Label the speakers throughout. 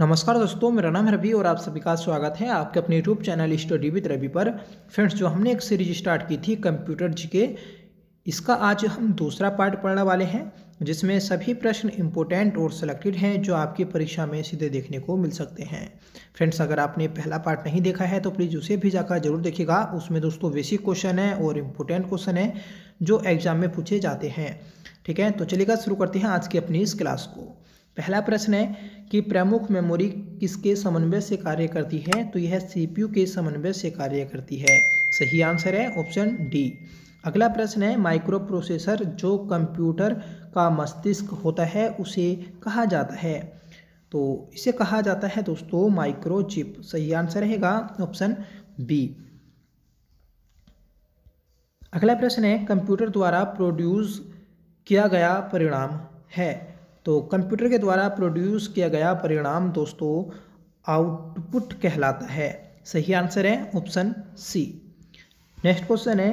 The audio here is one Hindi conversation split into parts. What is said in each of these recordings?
Speaker 1: नमस्कार दोस्तों मेरा नाम रवि और आप सभी का स्वागत है आपके अपने YouTube channel study with Ravi पर फ्रेंड्स जो हमने एक सीरीज स्टार्ट की थी कंप्यूटर जी के इसका आज हम दूसरा पार्ट पढ़ने वाले हैं जिसमें सभी प्रश्न इम्पोर्टेंट और सेलेक्टेड हैं जो आपकी परीक्षा में सीधे देखने को मिल सकते हैं फ्रेंड्स अगर आपने पहला पार्ट नहीं देखा है तो प्लीज़ उसे भी जाकर जरूर देखिएगा उसमें दोस्तों बेसिक क्वेश्चन है और इम्पोर्टेंट क्वेश्चन है जो एग्जाम में पूछे जाते हैं ठीक है तो चलेगा शुरू करते हैं आज की अपनी इस क्लास को पहला प्रश्न है कि प्रमुख मेमोरी किसके समन्वय से कार्य करती है तो यह सीपीयू के समन्वय से कार्य करती है सही आंसर है ऑप्शन डी अगला प्रश्न है माइक्रो प्रोसेसर जो कंप्यूटर का मस्तिष्क होता है उसे कहा जाता है तो इसे कहा जाता है दोस्तों माइक्रो चिप सही आंसर रहेगा ऑप्शन बी अगला प्रश्न है कंप्यूटर द्वारा प्रोड्यूस किया गया परिणाम है तो कंप्यूटर के द्वारा प्रोड्यूस किया गया परिणाम दोस्तों आउटपुट कहलाता है सही आंसर है ऑप्शन सी नेक्स्ट क्वेश्चन है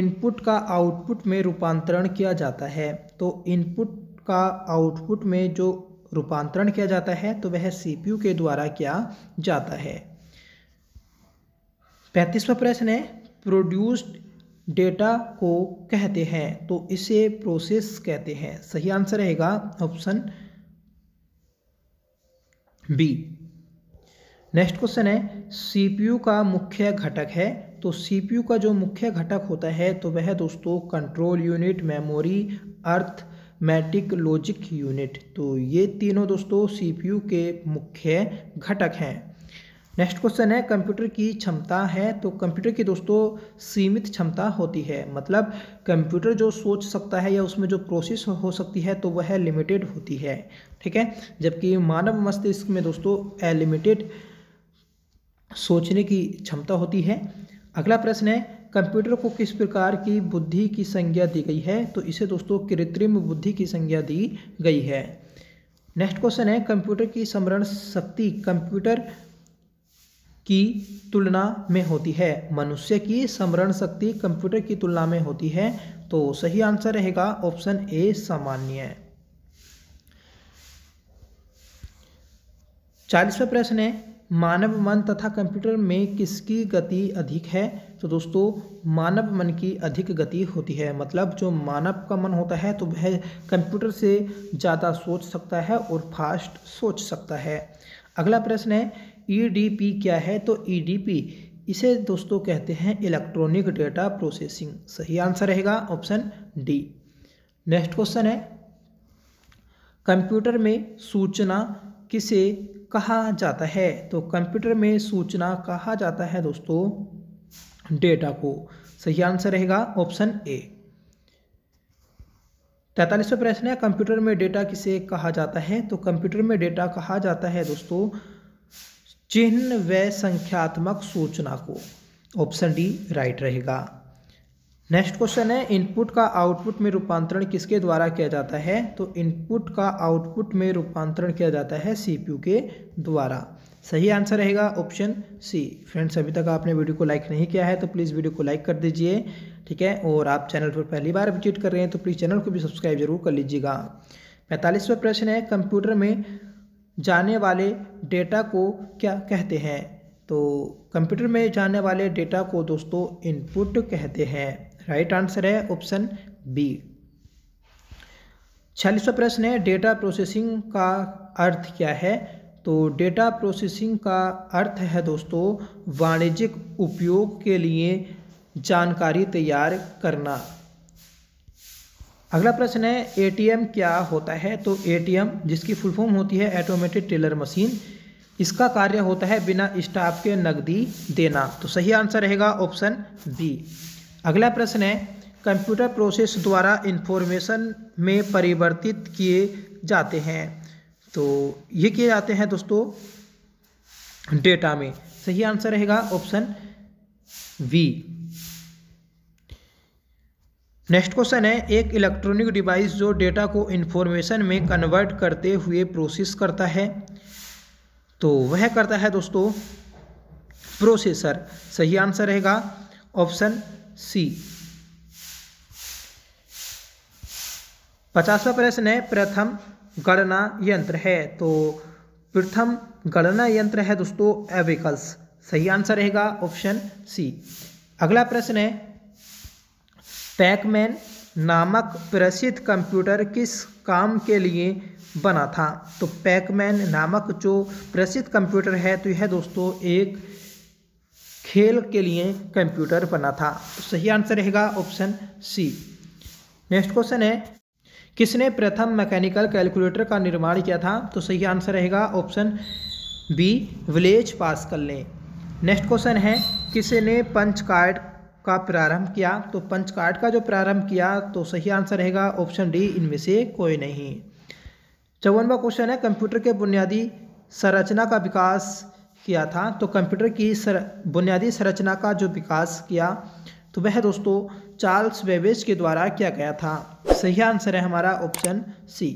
Speaker 1: इनपुट का आउटपुट में रूपांतरण किया जाता है तो इनपुट का आउटपुट में जो रूपांतरण किया जाता है तो वह सीपीयू के द्वारा किया जाता है पैंतीसवा प्रश्न है प्रोड्यूस्ड डेटा को कहते हैं तो इसे प्रोसेस कहते हैं सही आंसर रहेगा ऑप्शन बी नेक्स्ट क्वेश्चन है सीपीयू का मुख्य घटक है तो सीपीयू का जो मुख्य घटक होता है तो वह दोस्तों कंट्रोल यूनिट मेमोरी मैटिक लॉजिक यूनिट तो ये तीनों दोस्तों सीपीयू के मुख्य घटक हैं नेक्स्ट क्वेश्चन है कंप्यूटर की क्षमता है तो कंप्यूटर की दोस्तों सीमित क्षमता होती है मतलब कंप्यूटर जो सोच सकता है या उसमें जो प्रोसेस हो सकती है तो वह लिमिटेड होती है ठीक है जबकि मानव मस्तिष्क में दोस्तों अलिमिटेड सोचने की क्षमता होती है अगला प्रश्न है कंप्यूटर को किस प्रकार की बुद्धि की संज्ञा दी गई है तो इसे दोस्तों कृत्रिम बुद्धि की संज्ञा दी गई है नेक्स्ट क्वेश्चन है कंप्यूटर की स्मरण शक्ति कंप्यूटर की तुलना में होती है मनुष्य की स्मरण शक्ति कंप्यूटर की तुलना में होती है तो सही आंसर रहेगा ऑप्शन ए सामान्य चालीसवा प्रश्न है मानव मन तथा कंप्यूटर में किसकी गति अधिक है तो दोस्तों मानव मन की अधिक गति होती है मतलब जो मानव का मन होता है तो वह कंप्यूटर से ज़्यादा सोच सकता है और फास्ट सोच सकता है अगला प्रश्न है ईडीपी e क्या है तो ईडीपी e इसे दोस्तों कहते हैं इलेक्ट्रॉनिक डेटा प्रोसेसिंग सही आंसर रहेगा ऑप्शन डी नेक्स्ट क्वेश्चन है कंप्यूटर में सूचना किसे कहा जाता है तो कंप्यूटर में सूचना कहा जाता है दोस्तों डेटा को सही आंसर रहेगा ऑप्शन ए तैतालीसवें प्रश्न है कंप्यूटर में डेटा किसे कहा जाता है तो कंप्यूटर में डेटा कहा जाता है दोस्तों चिन्ह व संख्यात्मक सूचना को ऑप्शन डी राइट रहेगा नेक्स्ट क्वेश्चन है इनपुट का आउटपुट में रूपांतरण किसके द्वारा किया जाता है तो इनपुट का आउटपुट में रूपांतरण किया जाता है सीपीयू के द्वारा सही आंसर रहेगा ऑप्शन सी फ्रेंड्स अभी तक आपने वीडियो को लाइक नहीं किया है तो प्लीज़ वीडियो को लाइक कर दीजिए ठीक है और आप चैनल पर पहली बार विजिट कर रहे हैं तो प्लीज़ चैनल को भी सब्सक्राइब जरूर कर लीजिएगा पैंतालीसवा प्रश्न है कंप्यूटर में जाने वाले डेटा को क्या कहते हैं तो कंप्यूटर में जाने वाले डेटा को दोस्तों इनपुट कहते हैं राइट आंसर है ऑप्शन बी छियालीसवा प्रश्न है डेटा प्रोसेसिंग का अर्थ क्या है तो डेटा प्रोसेसिंग का अर्थ है दोस्तों वाणिज्यिक उपयोग के लिए जानकारी तैयार करना अगला प्रश्न है एटीएम क्या होता है तो एटीएम जिसकी फुल फॉर्म होती है ऑटोमेटेड टेलर मशीन इसका कार्य होता है बिना स्टाफ के नकदी देना तो सही आंसर रहेगा ऑप्शन बी अगला प्रश्न है कंप्यूटर प्रोसेस द्वारा इन्फॉर्मेशन में परिवर्तित किए जाते हैं तो ये किए जाते हैं दोस्तों डेटा में सही आंसर रहेगा ऑप्शन वी नेक्स्ट क्वेश्चन है एक इलेक्ट्रॉनिक डिवाइस जो डेटा को इन्फॉर्मेशन में कन्वर्ट करते हुए प्रोसेस करता है तो वह करता है दोस्तों प्रोसेसर सही आंसर रहेगा ऑप्शन सी पचासवा प्रश्न है प्रथम गणना यंत्र है तो प्रथम गणना यंत्र है दोस्तों एविकल्स सही आंसर रहेगा ऑप्शन सी अगला प्रश्न है पैकमैन नामक प्रसिद्ध कंप्यूटर किस काम के लिए बना था तो पैकमैन नामक जो प्रसिद्ध कंप्यूटर है तो यह दोस्तों एक खेल के लिए कंप्यूटर बना था सही आंसर रहेगा ऑप्शन सी नेक्स्ट क्वेश्चन है किसने प्रथम मैकेनिकल कैलकुलेटर का निर्माण किया था तो सही आंसर रहेगा ऑप्शन बी विलेज पास कर लें नेक्स्ट क्वेश्चन है किसने पंच कार्ड का प्रारंभ किया तो पंच कार्ड का जो प्रारंभ किया तो सही आंसर रहेगा ऑप्शन डी इनमें से कोई नहीं चौवनवा क्वेश्चन है कंप्यूटर के बुनियादी संरचना का विकास किया था तो कंप्यूटर की सर बुनियादी संरचना का जो विकास किया तो वह दोस्तों चार्ल्स वेबेज के द्वारा किया गया था सही आंसर है हमारा ऑप्शन सी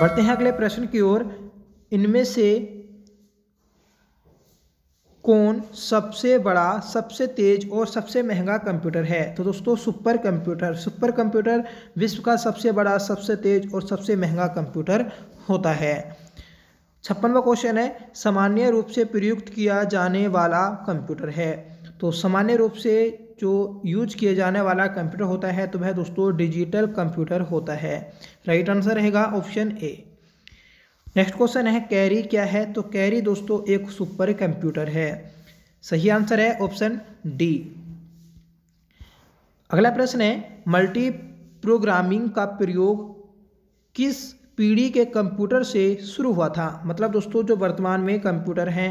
Speaker 1: बढ़ते हैं अगले प्रश्न की ओर इनमें से कौन सबसे बड़ा सबसे तेज और सबसे महंगा कंप्यूटर है तो दोस्तों सुपर कंप्यूटर सुपर कंप्यूटर विश्व का सबसे बड़ा सबसे तेज और सबसे महंगा कंप्यूटर होता है छप्पनवा क्वेश्चन है सामान्य रूप से प्रयुक्त किया जाने वाला कंप्यूटर है तो सामान्य रूप से जो यूज किया जाने वाला कंप्यूटर होता है तो वह दोस्तों डिजिटल कंप्यूटर होता है राइट आंसर रहेगा ऑप्शन ए नेक्स्ट क्वेश्चन है कैरी क्या है तो कैरी दोस्तों एक सुपर कंप्यूटर है सही आंसर है ऑप्शन डी अगला प्रश्न है मल्टी प्रोग्रामिंग का प्रयोग किस पीढ़ी के कंप्यूटर से शुरू हुआ था मतलब दोस्तों जो वर्तमान में कंप्यूटर हैं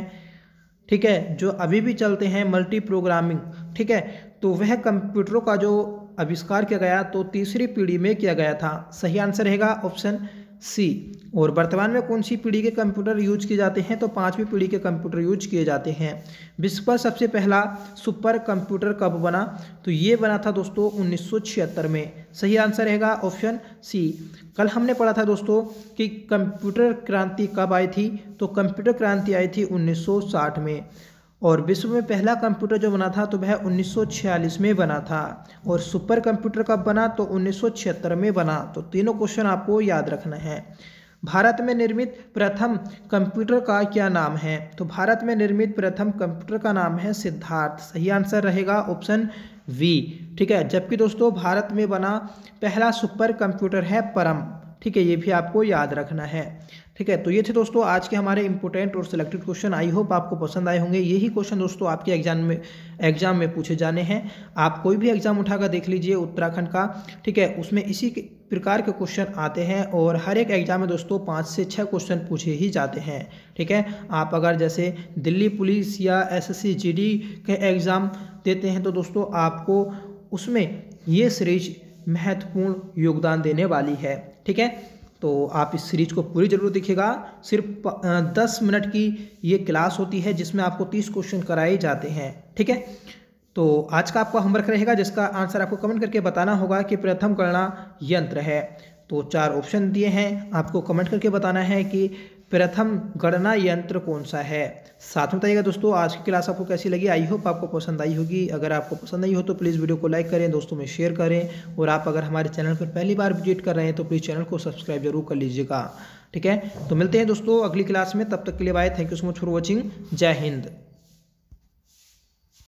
Speaker 1: ठीक है जो अभी भी चलते हैं मल्टी प्रोग्रामिंग ठीक है तो वह कंप्यूटरों का जो आविष्कार किया गया तो तीसरी पीढ़ी में किया गया था सही आंसर रहेगा ऑप्शन सी और वर्तमान में कौन सी पीढ़ी के कंप्यूटर यूज किए जाते हैं तो पाँचवीं पीढ़ी के कंप्यूटर यूज किए जाते हैं विश्व पर सबसे पहला सुपर कंप्यूटर कब बना तो ये बना था दोस्तों उन्नीस में सही आंसर रहेगा ऑप्शन सी कल हमने पढ़ा था दोस्तों कि कंप्यूटर क्रांति कब आई थी तो कंप्यूटर क्रांति आई थी उन्नीस में और विश्व में पहला कंप्यूटर जो बना था तो वह 1946 में बना था और सुपर कंप्यूटर कब बना तो 1976 में बना तो तीनों क्वेश्चन आपको याद रखना है भारत में निर्मित प्रथम कंप्यूटर का क्या नाम है तो भारत में निर्मित प्रथम कंप्यूटर का नाम है सिद्धार्थ सही आंसर रहेगा ऑप्शन वी ठीक है जबकि दोस्तों भारत में बना पहला सुपर कंप्यूटर है परम ठीक है ये भी आपको याद रखना है ठीक है तो ये थे दोस्तों आज के हमारे इंपोर्टेंट और सिलेक्टेड क्वेश्चन आई होप आपको पसंद आए होंगे यही क्वेश्चन दोस्तों आपके एग्जाम में एग्जाम में पूछे जाने हैं आप कोई भी एग्जाम उठाकर देख लीजिए उत्तराखंड का ठीक है उसमें इसी प्रकार के क्वेश्चन आते हैं और हर एक एग्जाम में दोस्तों पाँच से छः क्वेश्चन पूछे ही जाते हैं ठीक है आप अगर जैसे दिल्ली पुलिस या एस एस के एग्ज़ाम देते हैं तो दोस्तों आपको उसमें ये सीरीज महत्वपूर्ण योगदान देने वाली है ठीक है तो आप इस सीरीज को पूरी जरूर देखिएगा सिर्फ दस मिनट की ये क्लास होती है जिसमें आपको तीस क्वेश्चन कराए जाते हैं ठीक है तो आज का आपका होमवर्क रहेगा जिसका आंसर आपको कमेंट करके बताना होगा कि प्रथम गणना यंत्र है तो चार ऑप्शन दिए हैं आपको कमेंट करके बताना है कि प्रथम गणना यंत्र कौन सा है साथ में बताइएगा दोस्तों आज की क्लास आपको कैसी लगी आई होप आपको पसंद आई होगी अगर आपको पसंद आई हो तो प्लीज़ वीडियो को लाइक करें दोस्तों में शेयर करें और आप अगर हमारे चैनल पर पहली बार विजिट कर रहे हैं तो प्लीज़ चैनल को सब्सक्राइब जरूर कर लीजिएगा ठीक है तो मिलते हैं दोस्तों अगली क्लास में तब तक के लिए bye thank you so much for watching जय हिंद